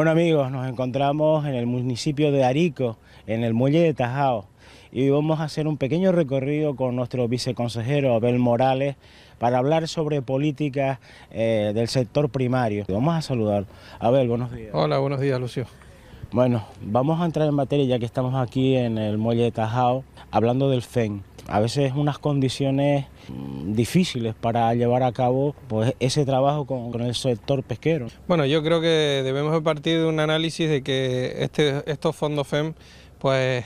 Bueno amigos, nos encontramos en el municipio de Arico, en el muelle de Tajao, y vamos a hacer un pequeño recorrido con nuestro viceconsejero Abel Morales para hablar sobre políticas eh, del sector primario. Vamos a saludar. Abel, buenos días. Hola, buenos días, Lucio. Bueno, vamos a entrar en materia ya que estamos aquí en el muelle de Tajao hablando del FEM. A veces unas condiciones mm, difíciles para llevar a cabo pues, ese trabajo con, el sector pesquero. Bueno, yo creo que debemos partir de un análisis de que este, estos fondos FEM pues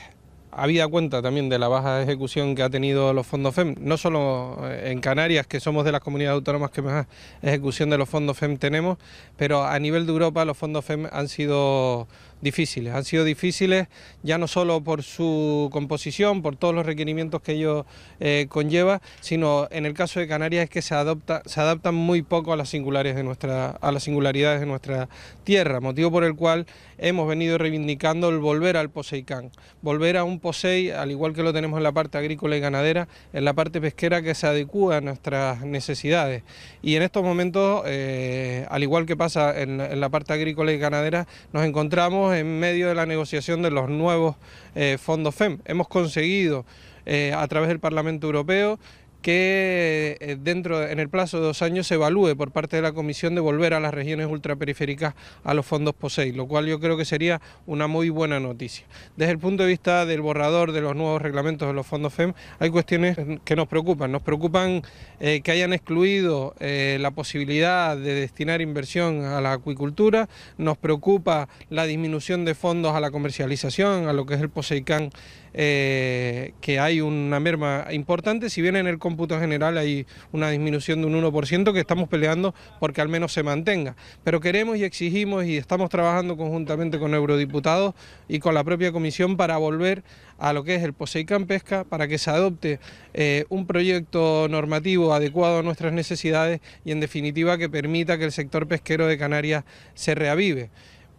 habida cuenta también de la baja ejecución que ha tenido los fondos FEM, no solo eh, en Canarias, que somos de las comunidades autónomas que más ejecución de los fondos FEM tenemos, pero a nivel de Europa los fondos FEM han sido difíciles. Han sido difíciles ya no solo por su composición, por todos los requerimientos que ello eh, conlleva, sino en el caso de Canarias es que se, adopta, se adaptan muy poco a las, singulares de nuestra, a las singularidades de nuestra tierra, motivo por el cual hemos venido reivindicando el volver al Poseicán, volver a un 6, al igual que lo tenemos en la parte agrícola y ganadera, en la parte pesquera que se adecúa a nuestras necesidades. Y en estos momentos, eh, al igual que pasa en, la parte agrícola y ganadera, nos encontramos en medio de la negociación de los nuevos eh, fondos FEM. Hemos conseguido eh, a través del Parlamento Europeo que eh, dentro, en el plazo de dos años, se evalúe por parte de la Comisión de volver a las regiones ultraperiféricas a los fondos POSEI, lo cual yo creo que sería una muy buena noticia. Desde el punto de vista del borrador de los nuevos reglamentos de los fondos FEM, hay cuestiones que nos preocupan. Nos preocupan eh, que hayan excluido eh, la posibilidad de destinar inversión a la acuicultura, nos preocupa la disminución de fondos a la comercialización, a lo que es el POSEICAN, que hay una merma importante, si bien en el punto general hay una disminución de un 1% que estamos peleando porque al menos se mantenga. Pero queremos y exigimos y estamos trabajando conjuntamente con eurodiputados y con la propia comisión para volver a lo que es el posey Pesca, para que se adopte eh, un proyecto normativo adecuado a nuestras necesidades y en definitiva que permita que el sector pesquero de Canarias se reavive.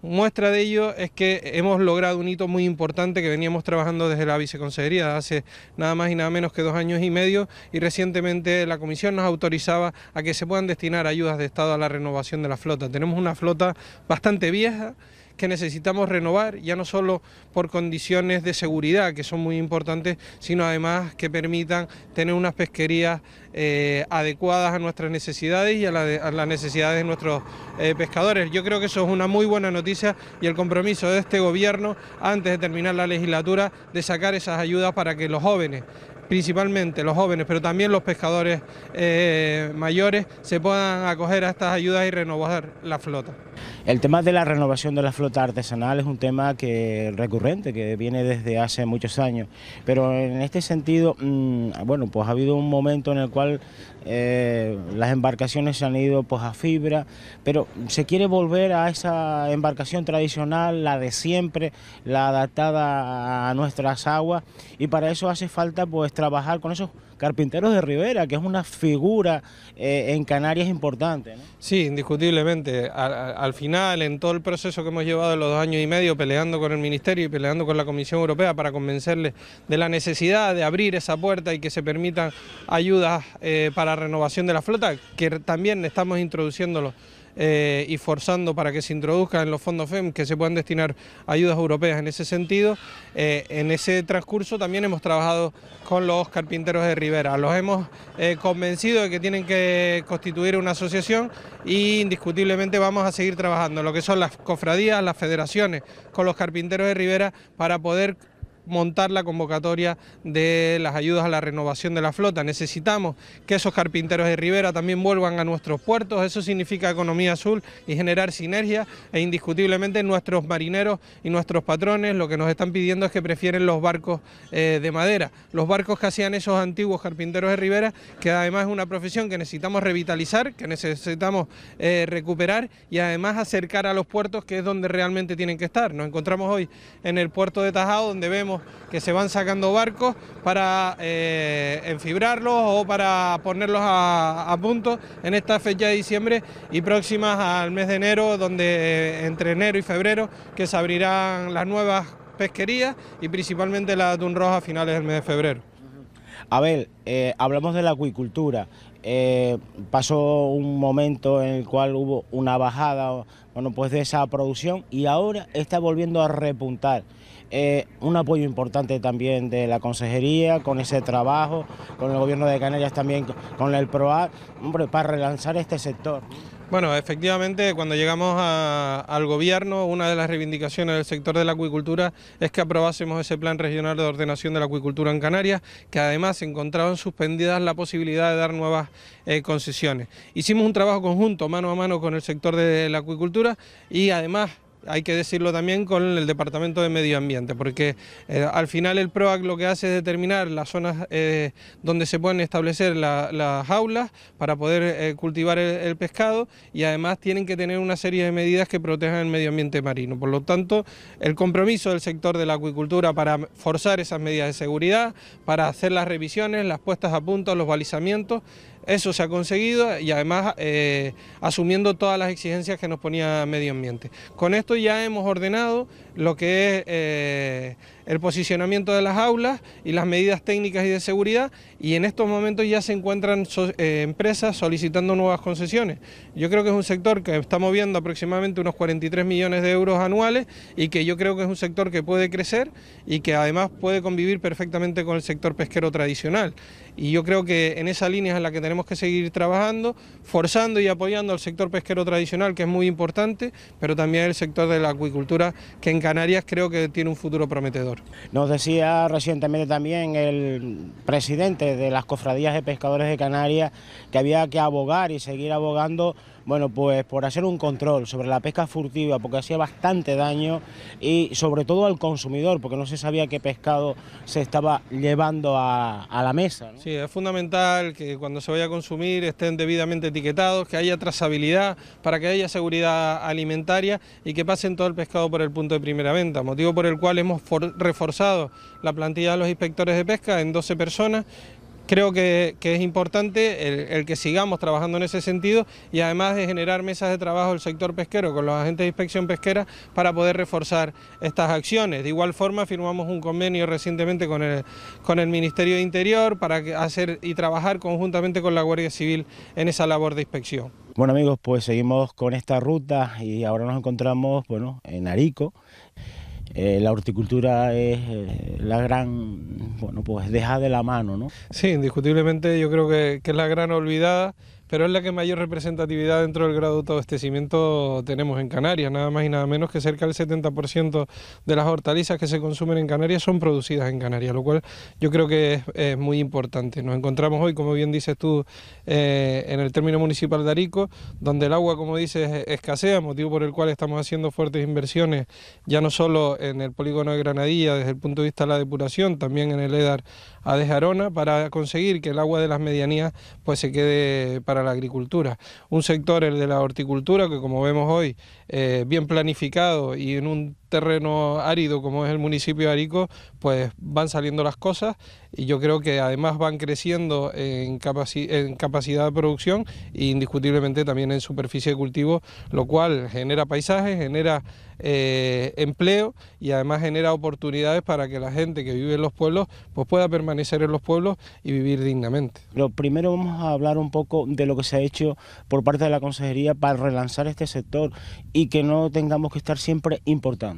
Muestra de ello es que hemos logrado un hito muy importante que veníamos trabajando desde la viceconsejería hace nada más y nada menos que dos años y medio y recientemente la comisión nos autorizaba a que se puedan destinar ayudas de Estado a la renovación de la flota. Tenemos una flota bastante vieja que necesitamos renovar, ya no solo por condiciones de seguridad, que son muy importantes, sino además que permitan tener unas pesquerías eh, adecuadas a nuestras necesidades y a, las necesidades de nuestros eh, pescadores. Yo creo que eso es una muy buena noticia y el compromiso de este gobierno, antes de terminar la legislatura, de sacar esas ayudas para que los jóvenes principalmente los jóvenes, pero también los pescadores eh, mayores, se puedan acoger a estas ayudas y renovar la flota. El tema de la renovación de la flota artesanal es un tema que recurrente, que viene desde hace muchos años, pero en este sentido, mm, bueno, pues ha habido un momento en el cual eh, las embarcaciones se han ido pues a fibra, pero se quiere volver a esa embarcación tradicional, la de siempre, la adaptada a nuestras aguas, y para eso hace falta pues trabajar con esos carpinteros de Rivera, que es una figura eh, en Canarias importante. Sí, indiscutiblemente. Al, final, en todo el proceso que hemos llevado en los dos años y medio peleando con el Ministerio y peleando con la Comisión Europea para convencerles de la necesidad de abrir esa puerta y que se permitan ayudas eh, para renovación de la flota, que también estamos introduciéndolos eh, y forzando para que se introduzcan en los fondos FEM que se puedan destinar ayudas europeas en ese sentido. Eh, en ese transcurso también hemos trabajado con los carpinteros de Rivera. Los hemos eh, convencido de que tienen que constituir una asociación y indiscutiblemente vamos a seguir trabajando lo que son las cofradías, las federaciones con los carpinteros de Rivera para poder montar la convocatoria de las ayudas a la renovación de la flota. Necesitamos que esos carpinteros de Rivera también vuelvan a nuestros puertos, eso significa economía azul y generar sinergia e indiscutiblemente nuestros marineros y nuestros patrones lo que nos están pidiendo es que prefieren los barcos eh, de madera, los barcos que hacían esos antiguos carpinteros de Rivera, que además es una profesión que necesitamos revitalizar, que necesitamos eh, recuperar y además acercar a los puertos que es donde realmente tienen que estar. Nos encontramos hoy en el puerto de Tajao donde vemos que se van sacando barcos para eh, enfibrarlos o para ponerlos a, punto en esta fecha de diciembre y próximas al mes de enero, donde eh, entre enero y febrero que se abrirán las nuevas pesquerías y principalmente la atún roja a finales del mes de febrero. A ver, eh, hablamos de la acuicultura. pasó un momento en el cual hubo una bajada bueno, pues de esa producción y ahora está volviendo a repuntar. Eh, un apoyo importante también de la consejería, con ese trabajo, con el gobierno de Canarias también, con el PROA hombre, para relanzar este sector. Bueno, efectivamente, cuando llegamos al gobierno, una de las reivindicaciones del sector de la acuicultura es que aprobásemos ese plan regional de ordenación de la acuicultura en Canarias, que además se encontraban suspendidas la posibilidad de dar nuevas eh, concesiones. Hicimos un trabajo conjunto, mano a mano, con el sector de la acuicultura y además hay que decirlo también con el Departamento de Medio Ambiente, porque eh, al final el PROAC lo que hace es determinar las zonas eh, donde se pueden establecer las jaulas para poder eh, cultivar el, pescado y además tienen que tener una serie de medidas que protejan el medio ambiente marino. Por lo tanto, el compromiso del sector de la acuicultura para forzar esas medidas de seguridad, para hacer las revisiones, las puestas a punto, los balizamientos, eso se ha conseguido y además eh, asumiendo todas las exigencias que nos ponía medio ambiente. Con esto ya hemos ordenado lo que es... Eh, el posicionamiento de las aulas y las medidas técnicas y de seguridad y en estos momentos ya se encuentran eh, empresas solicitando nuevas concesiones. Yo creo que es un sector que está moviendo aproximadamente unos 43 millones de euros anuales y que yo creo que es un sector que puede crecer y que además puede convivir perfectamente con el sector pesquero tradicional. Y yo creo que en esa línea es en la que tenemos que seguir trabajando, forzando y apoyando al sector pesquero tradicional, que es muy importante, pero también el sector de la acuicultura, que en Canarias creo que tiene un futuro prometedor. Nos decía recientemente también el presidente de las cofradías de pescadores de Canarias que había que abogar y seguir abogando bueno, pues por hacer un control sobre la pesca furtiva, porque hacía bastante daño y sobre todo al consumidor, porque no se sabía qué pescado se estaba llevando a, la mesa. Sí, es fundamental que cuando se vaya a consumir estén debidamente etiquetados, que haya trazabilidad, para que haya seguridad alimentaria y que pasen todo el pescado por el punto de primera venta, motivo por el cual hemos reforzado la plantilla de los inspectores de pesca en 12 personas creo que, es importante el, que sigamos trabajando en ese sentido y además de generar mesas de trabajo del sector pesquero con los agentes de inspección pesquera para poder reforzar estas acciones. De igual forma firmamos un convenio recientemente con el, con el Ministerio de Interior para hacer y trabajar conjuntamente con la Guardia Civil en esa labor de inspección. Bueno amigos, pues seguimos con esta ruta y ahora nos encontramos bueno, en Arico. Eh, la horticultura es eh, la gran, bueno, pues deja de la mano, ¿no? Sí, indiscutiblemente yo creo que es la gran olvidada pero es la que mayor representatividad dentro del grado de autoabastecimiento tenemos en Canarias, nada más y nada menos que cerca del 70% de las hortalizas que se consumen en Canarias son producidas en Canarias, lo cual yo creo que es, muy importante. Nos encontramos hoy, como bien dices tú, eh, en el término municipal de Arico, donde el agua, como dices, escasea, motivo por el cual estamos haciendo fuertes inversiones, ya no solo en el polígono de Granadilla desde el punto de vista de la depuración, también en el EDAR a Dejarona, para conseguir que el agua de las medianías pues se quede la agricultura. Un sector, el de la horticultura, que como vemos hoy, eh, bien planificado y en un terreno árido como es el municipio de Arico, pues van saliendo las cosas y yo creo que además van creciendo en, capacidad de producción e indiscutiblemente también en superficie de cultivo, lo cual genera paisajes, genera eh, empleo y además genera oportunidades para que la gente que vive en los pueblos pues pueda permanecer en los pueblos y vivir dignamente. Lo primero vamos a hablar un poco de lo que se ha hecho por parte de la consejería para relanzar este sector y que no tengamos que estar siempre importando.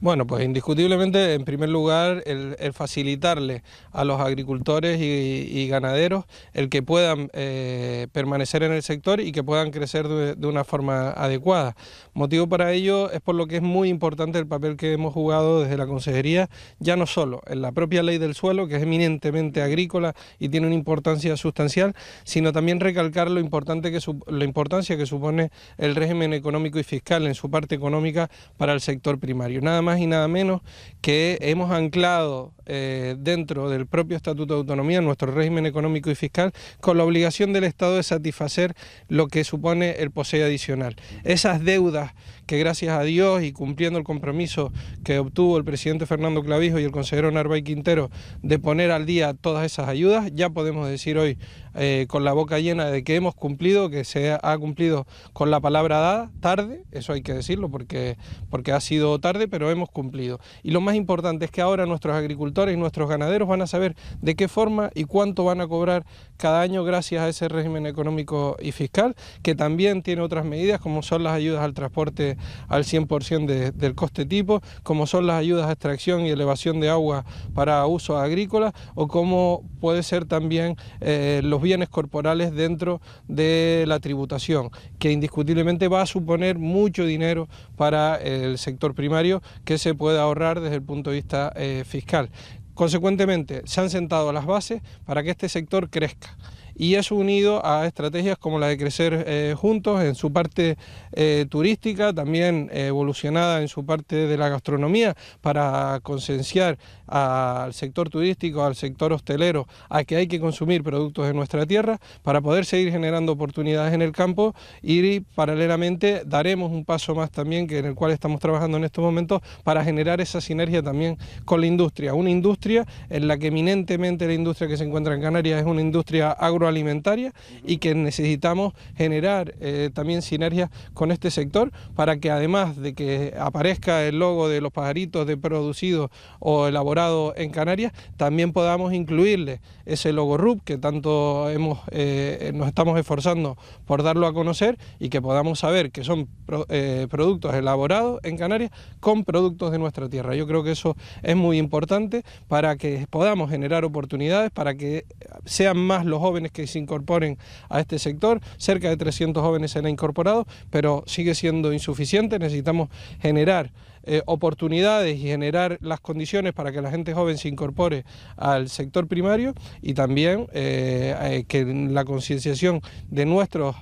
Bueno, pues indiscutiblemente, en primer lugar, el, facilitarle a los agricultores y, ganaderos el que puedan eh, permanecer en el sector y que puedan crecer de, una forma adecuada. Motivo para ello es por lo que es muy importante el papel que hemos jugado desde la Consejería, ya no solo en la propia ley del suelo, que es eminentemente agrícola y tiene una importancia sustancial, sino también recalcar lo importante que la importancia que supone el régimen económico y fiscal en su parte económica para el sector primario nada más y nada menos que hemos anclado eh, dentro del propio Estatuto de Autonomía nuestro régimen económico y fiscal con la obligación del Estado de satisfacer lo que supone el posee adicional. Esas deudas que gracias a Dios y cumpliendo el compromiso que obtuvo el presidente Fernando Clavijo y el consejero Narvay Quintero de poner al día todas esas ayudas, ya podemos decir hoy eh, con la boca llena de que hemos cumplido, que se ha cumplido con la palabra dada, tarde, eso hay que decirlo porque, porque ha sido tarde, pero hemos cumplido. Y lo más importante es que ahora nuestros agricultores y nuestros ganaderos van a saber de qué forma y cuánto van a cobrar cada año gracias a ese régimen económico y fiscal, que también tiene otras medidas como son las ayudas al transporte al 100% del coste tipo, como son las ayudas a extracción y elevación de agua para uso agrícola o como puede ser también eh, los bienes corporales dentro de la tributación, que indiscutiblemente va a suponer mucho dinero para el sector primario que se puede ahorrar desde el punto de vista eh, fiscal. Consecuentemente, se han sentado las bases para que este sector crezca y eso unido a estrategias como la de crecer eh, juntos en su parte eh, turística, también eh, evolucionada en su parte de la gastronomía para concienciar al sector turístico, al sector hostelero, a que hay que consumir productos de nuestra tierra para poder seguir generando oportunidades en el campo y paralelamente daremos un paso más también que en el cual estamos trabajando en estos momentos para generar esa sinergia también con la industria, una industria en la que eminentemente la industria que se encuentra en Canarias es una industria agroalimentaria alimentaria y que necesitamos generar eh, también sinergias con este sector para que además de que aparezca el logo de los pajaritos de producido o elaborado en Canarias, también podamos incluirle ese logo RUP que tanto hemos, eh, nos estamos esforzando por darlo a conocer y que podamos saber que son eh, productos elaborados en Canarias con productos de nuestra tierra. Yo creo que eso es muy importante para que podamos generar oportunidades, para que sean más los jóvenes que se incorporen a este sector. Cerca de 300 jóvenes se han incorporado, pero sigue siendo insuficiente. Necesitamos generar eh, oportunidades y generar las condiciones para que la gente joven se incorpore al sector primario y también eh, eh, que la concienciación de nuestros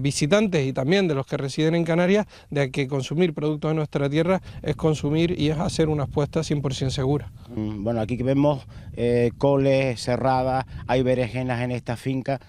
visitantes y también de los que residen en Canarias de que consumir productos de nuestra tierra es consumir y es hacer unas puestas 100% seguras. Mm, bueno, aquí vemos eh, coles, cerradas, hay berenjenas en esta finca.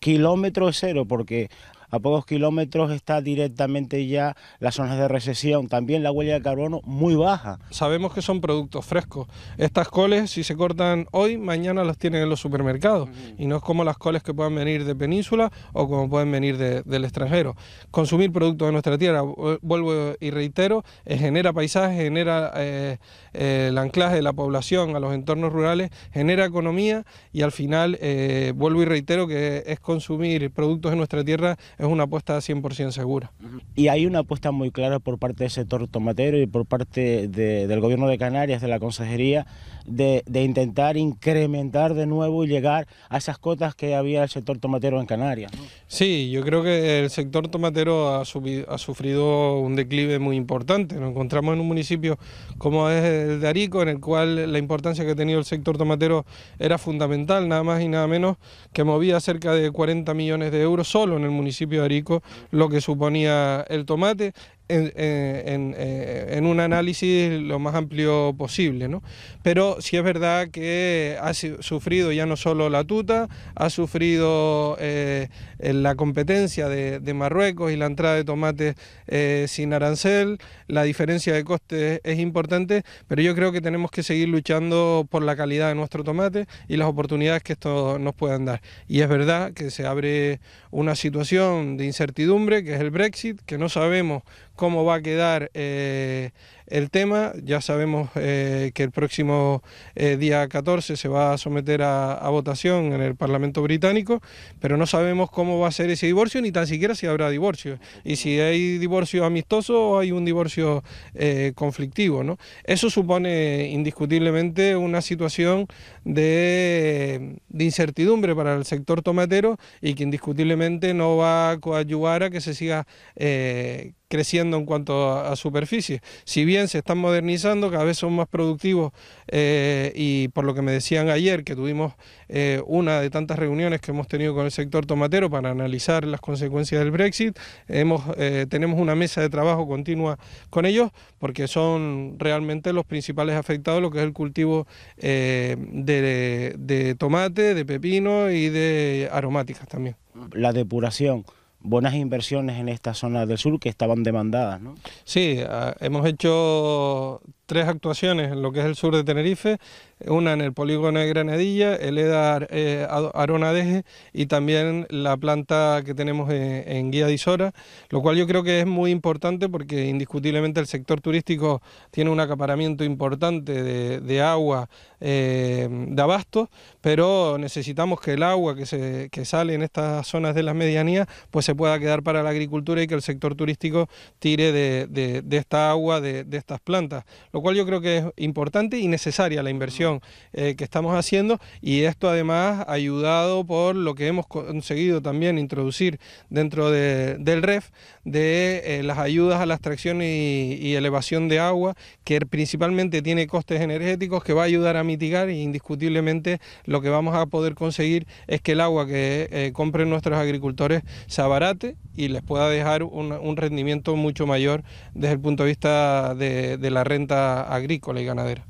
Kilómetro cero, porque a pocos kilómetros está directamente ya las zonas de recesión, también la huella de carbono muy baja. Sabemos que son productos frescos. Estas coles, si se cortan hoy, mañana las tienen en los supermercados. Y no es como las coles que puedan venir de península o como pueden venir del extranjero. Consumir productos de nuestra tierra, vuelvo y reitero, eh, genera paisaje, genera eh, el anclaje de la población a los entornos rurales, genera economía y al final, eh, vuelvo y reitero que es consumir productos de nuestra tierra es una apuesta 100% segura. Y hay una apuesta muy clara por parte del sector tomatero y por parte del gobierno de Canarias, de la consejería, de, intentar incrementar de nuevo y llegar a esas cotas que había el sector tomatero en Canarias. Sí, yo creo que el sector tomatero ha, ha sufrido un declive muy importante. Nos encontramos en un municipio como es el de Arico, en el cual la importancia que ha tenido el sector tomatero era fundamental, nada más y nada menos que movía cerca de 40 millones de euros solo en el municipio lo que suponía el tomate eh, eh, en, un análisis lo más amplio posible. ¿no? Pero sí es verdad que ha sufrido ya no solo la tuta, ha sufrido eh, la competencia de, Marruecos y la entrada de tomates sin arancel, la diferencia de costes es importante, pero yo creo que tenemos que seguir luchando por la calidad de nuestro tomate y las oportunidades que esto nos puedan dar. Y es verdad que se abre una situación de incertidumbre, que es el Brexit, que no sabemos cómo va a quedar eh, el tema. Ya sabemos eh, que el próximo eh, día 14 se va a someter a, votación en el Parlamento británico, pero no sabemos cómo va a ser ese divorcio, ni tan siquiera si habrá divorcio. Y si hay divorcio amistoso o hay un divorcio eh, conflictivo. ¿no? Eso supone indiscutiblemente una situación de, incertidumbre para el sector tomatero y que indiscutiblemente no va a coadyuvar a que se siga creciendo en cuanto a, a superficie. Si bien se están modernizando, cada vez son más productivos eh, y por lo que me decían ayer, que tuvimos eh, una de tantas reuniones que hemos tenido con el sector tomatero para analizar las consecuencias del Brexit, eh, tenemos una mesa de trabajo continua con ellos porque son realmente los principales afectados lo que es el cultivo de, de tomate, de pepino y de aromáticas también. La depuración buenas inversiones en esta zona del sur que estaban demandadas. ¿no? Sí, ah, hemos hecho tres actuaciones en lo que es el sur de Tenerife, una en el polígono de Granadilla, el EDA eh, Arona deje y también la planta que tenemos en, Guía de Isora, lo cual yo creo que es muy importante porque indiscutiblemente el sector turístico tiene un acaparamiento importante de, agua eh, de abasto, pero necesitamos que el agua que, se, sale en estas zonas de las medianías pues se pueda quedar para la agricultura y que el sector turístico tire de esta agua, de estas plantas, lo cual yo creo que es importante y necesaria la inversión eh, que estamos haciendo y esto además ayudado por lo que hemos conseguido también introducir dentro del REF de eh, las ayudas a la extracción y, elevación de agua que principalmente tiene costes energéticos que va a ayudar a mitigar e indiscutiblemente lo que vamos a poder conseguir es que el agua que eh, compren nuestros agricultores se abarate y les pueda dejar un, rendimiento mucho mayor desde el punto de vista de la renta agrícola y ganadera.